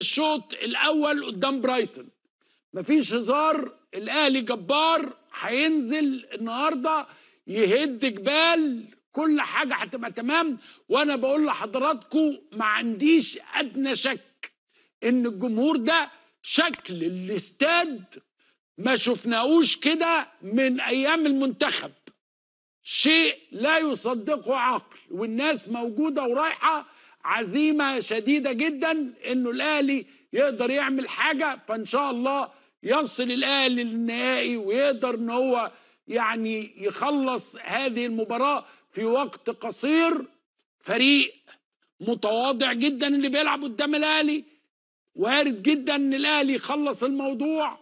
الشوط الاول قدام برايتون مفيش هزار الاهلي جبار هينزل النهارده يهد جبال كل حاجه هتبقى تمام وانا بقول لحضراتكم ما عنديش ادنى شك ان الجمهور ده شكل الاستاد ما شفناهوش كده من ايام المنتخب شيء لا يصدقه عقل والناس موجوده ورايحه عزيمه شديده جدا انه الاهلي يقدر يعمل حاجه فان شاء الله يصل الاهلي للنهائي ويقدر ان هو يعني يخلص هذه المباراه في وقت قصير فريق متواضع جدا اللي بيلعب قدام الاهلي وارد جدا ان الاهلي يخلص الموضوع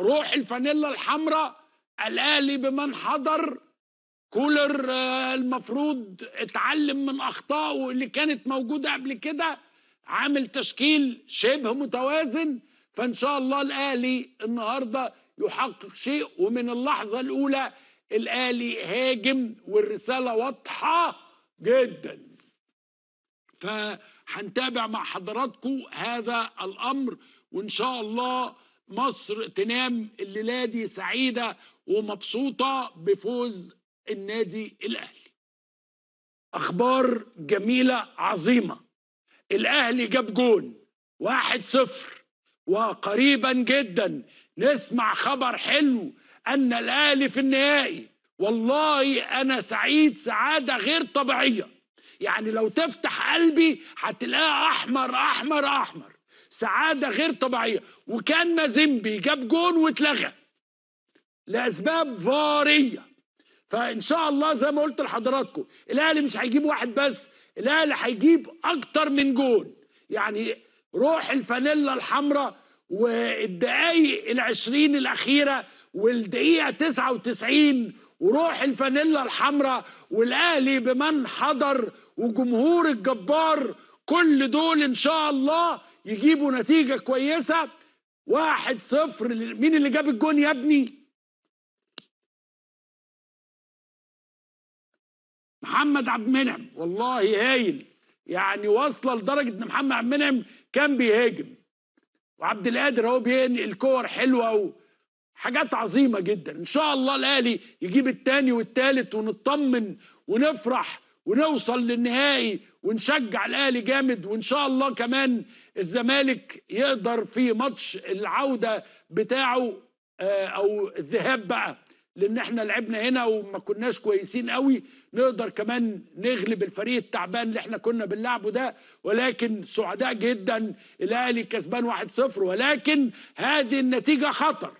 روح الفانيلا الحمراء الاهلي بمن حضر كولر آه، المفروض اتعلم من اخطائه اللي كانت موجوده قبل كده عامل تشكيل شبه متوازن فان شاء الله الاهلي النهارده يحقق شيء ومن اللحظه الاولى الاهلي هاجم والرساله واضحه جدا فهنتابع مع حضراتكم هذا الامر وان شاء الله مصر تنام الليله دي سعيده ومبسوطه بفوز النادي الاهلي اخبار جميله عظيمه الاهلي جاب جون واحد صفر وقريبا جدا نسمع خبر حلو ان الاهلي في النهائي والله انا سعيد سعاده غير طبيعيه يعني لو تفتح قلبي هتلاقيه احمر احمر احمر سعاده غير طبيعيه وكان مازيمبي جاب جون واتلغى لاسباب فاريه فان شاء الله زي ما قلت لحضراتكم الاهلي مش هيجيب واحد بس الاهلي هيجيب اكتر من جون يعني روح الفانيلا الحمراء والدقايق العشرين الاخيره والدقيقه 99 وروح الفانيلا الحمراء والاهلي بمن حضر وجمهور الجبار كل دول ان شاء الله يجيبوا نتيجه كويسه واحد صفر مين اللي جاب الجون يا ابني محمد عبد المنعم والله هايل يعني واصله لدرجه ان محمد عبد المنعم كان بيهاجم وعبد القادر اهو بينقل كور حلوه وحاجات عظيمه جدا ان شاء الله الاهلي يجيب الثاني والثالث ونطمن ونفرح ونوصل للنهائي ونشجع الاهلي جامد وان شاء الله كمان الزمالك يقدر في ماتش العوده بتاعه آه، او الذهاب بقى لان احنا لعبنا هنا وما كناش كويسين قوي نقدر كمان نغلب الفريق التعبان اللي احنا كنا بنلعبه ده ولكن سعداء جدا الاهلي كسبان 1-0 ولكن هذه النتيجه خطر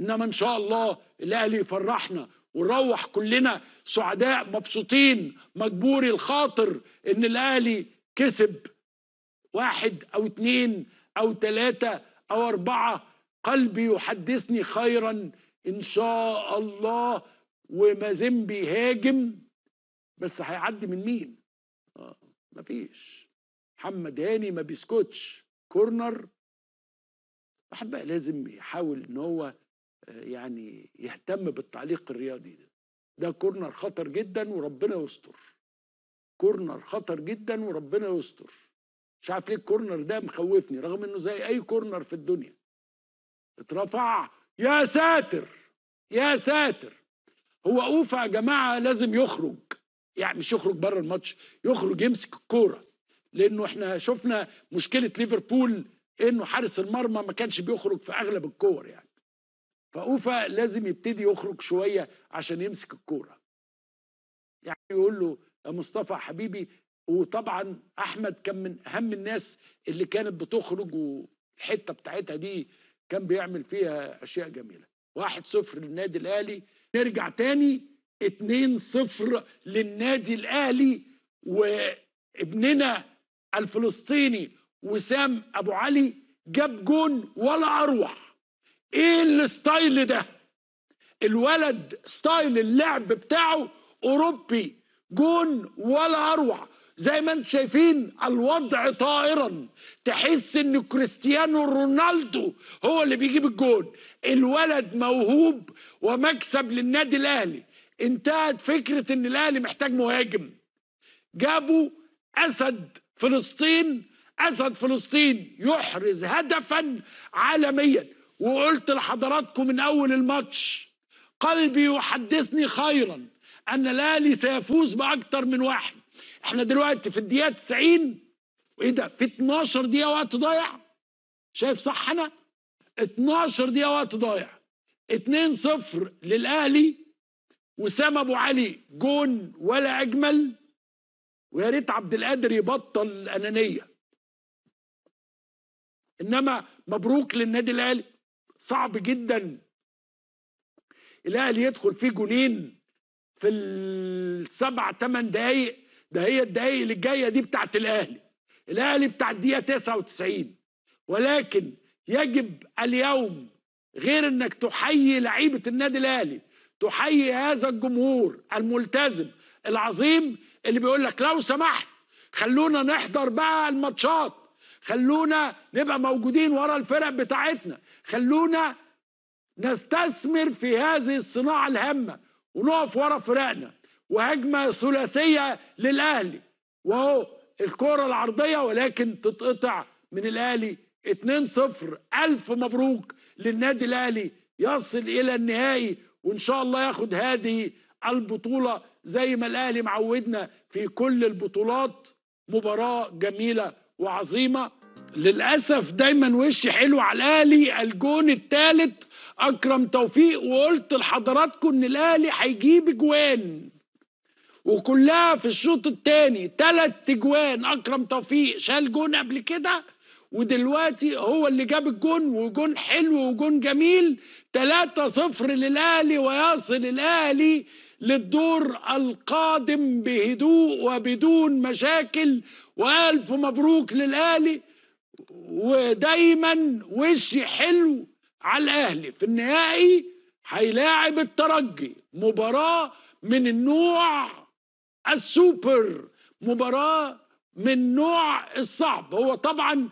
انما ان شاء الله الاهلي يفرحنا ونروح كلنا سعداء مبسوطين مجبوري الخاطر ان الاهلي كسب واحد او اتنين او تلاته او اربعه قلبي يحدثني خيرا ان شاء الله ومازن بيهاجم بس هيعدي من مين آه مفيش محمد هاني ما بيسكتش كورنر واحد بقى لازم يحاول ان هو آه، يعني يهتم بالتعليق الرياضي ده ده كورنر خطر جدا وربنا يستر كورنر خطر جدا وربنا يستر مش عارف ليه الكورنر ده مخوفني رغم انه زي اي كورنر في الدنيا اترفع يا ساتر يا ساتر هو اوفا يا جماعه لازم يخرج يعني مش يخرج بره الماتش يخرج يمسك الكوره لانه احنا شفنا مشكله ليفربول انه حارس المرمى ما كانش بيخرج في اغلب الكور يعني فاوفا لازم يبتدي يخرج شويه عشان يمسك الكوره يعني يقول له يا مصطفى حبيبي وطبعا احمد كان من اهم الناس اللي كانت بتخرج والحته بتاعتها دي كان بيعمل فيها اشياء جميله واحد صفر للنادي الاهلي نرجع تاني اتنين صفر للنادي الاهلي وابننا الفلسطيني وسام ابو علي جاب جون ولا اروح ايه الستايل ده الولد ستايل اللعب بتاعه اوروبي جون ولا اروع زي ما انتم شايفين الوضع طائرا تحس ان كريستيانو رونالدو هو اللي بيجيب الجون الولد موهوب ومكسب للنادي الاهلي انتهت فكره ان الاهلي محتاج مهاجم جابوا اسد فلسطين اسد فلسطين يحرز هدفا عالميا وقلت لحضراتكم من اول الماتش قلبي يحدثني خيرا ان الاهلي سيفوز باكثر من واحد احنا دلوقتي في الدقيقه 90 وايه ده في 12 دقيقه وقت ضايع شايف صح انا 12 دقيقه وقت ضايع 2-0 للاهلي وسام ابو علي جون ولا اجمل ويا ريت عبد القادر يبطل الانانيه انما مبروك للنادي الاهلي صعب جدا الاهلي يدخل فيه جونين في السبع ثمان دقايق ده هي الدقايق اللي جايه دي بتاعت الاهلي الاهلي بتاع الدقيقه 99 ولكن يجب اليوم غير انك تحيي لعيبه النادي الاهلي تحيي هذا الجمهور الملتزم العظيم اللي بيقول لك لو سمحت خلونا نحضر بقى الماتشات خلونا نبقى موجودين ورا الفرق بتاعتنا خلونا نستثمر في هذه الصناعه الهامه ونقف ورا فرقنا وهجمه ثلاثيه للاهلي واهو الكره العرضيه ولكن تتقطع من الاهلي 2-0 الف مبروك للنادي الاهلي يصل الى النهائي وان شاء الله ياخد هذه البطوله زي ما الاهلي معودنا في كل البطولات مباراه جميله وعظيمه للاسف دايما وش حلو على الاهلي الجون الثالث اكرم توفيق وقلت لحضراتكم ان الاهلي هيجيب اجوان وكلها في الشوط الثاني ثلاث تجوان اكرم توفيق شال جون قبل كده ودلوقتي هو اللي جاب الجون وجون حلو وجون جميل 3 0 للاهلي ويصل الاهلي للدور القادم بهدوء وبدون مشاكل والف مبروك للاهلي ودايما وشي حلو على الاهلي في النهائي هيلاعب الترجي مباراه من النوع السوبر مباراه من نوع الصعب هو طبعا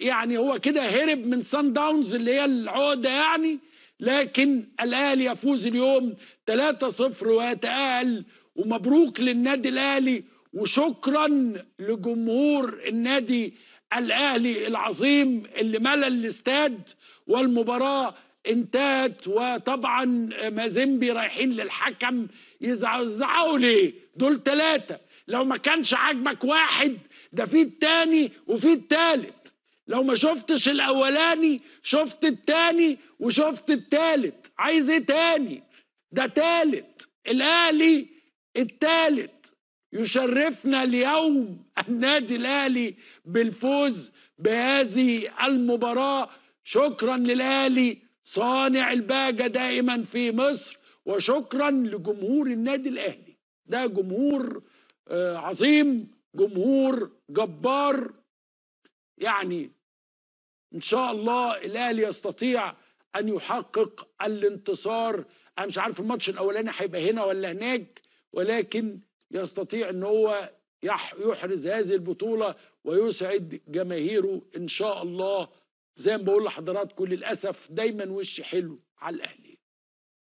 يعني هو كده هرب من سان داونز اللي هي العقده يعني لكن الاهلي يفوز اليوم 3-0 ويتاهل ومبروك للنادي الاهلي وشكرا لجمهور النادي الاهلي العظيم اللي ملى الاستاد والمباراه انتهت وطبعا مازيمبي رايحين للحكم يزعقوا يزعقوا ليه؟ دول ثلاثه لو ما كانش عاجبك واحد ده في الثاني وفي الثالث لو ما شفتش الاولاني شفت الثاني وشفت الثالث عايز ايه ثاني؟ ده ثالث الاهلي الثالث يشرفنا اليوم النادي الاهلي بالفوز بهذه المباراه شكرا للاهلي صانع الباقه دائما في مصر وشكرا لجمهور النادي الاهلي ده جمهور آه، عظيم جمهور جبار يعني ان شاء الله الاهلي يستطيع ان يحقق الانتصار انا مش عارف الماتش الاولاني هيبقى هنا ولا هناك ولكن يستطيع ان هو يحرز هذه البطوله ويسعد جماهيره ان شاء الله زي ما بقول لحضراتكم للاسف دايما وش حلو على الاهلي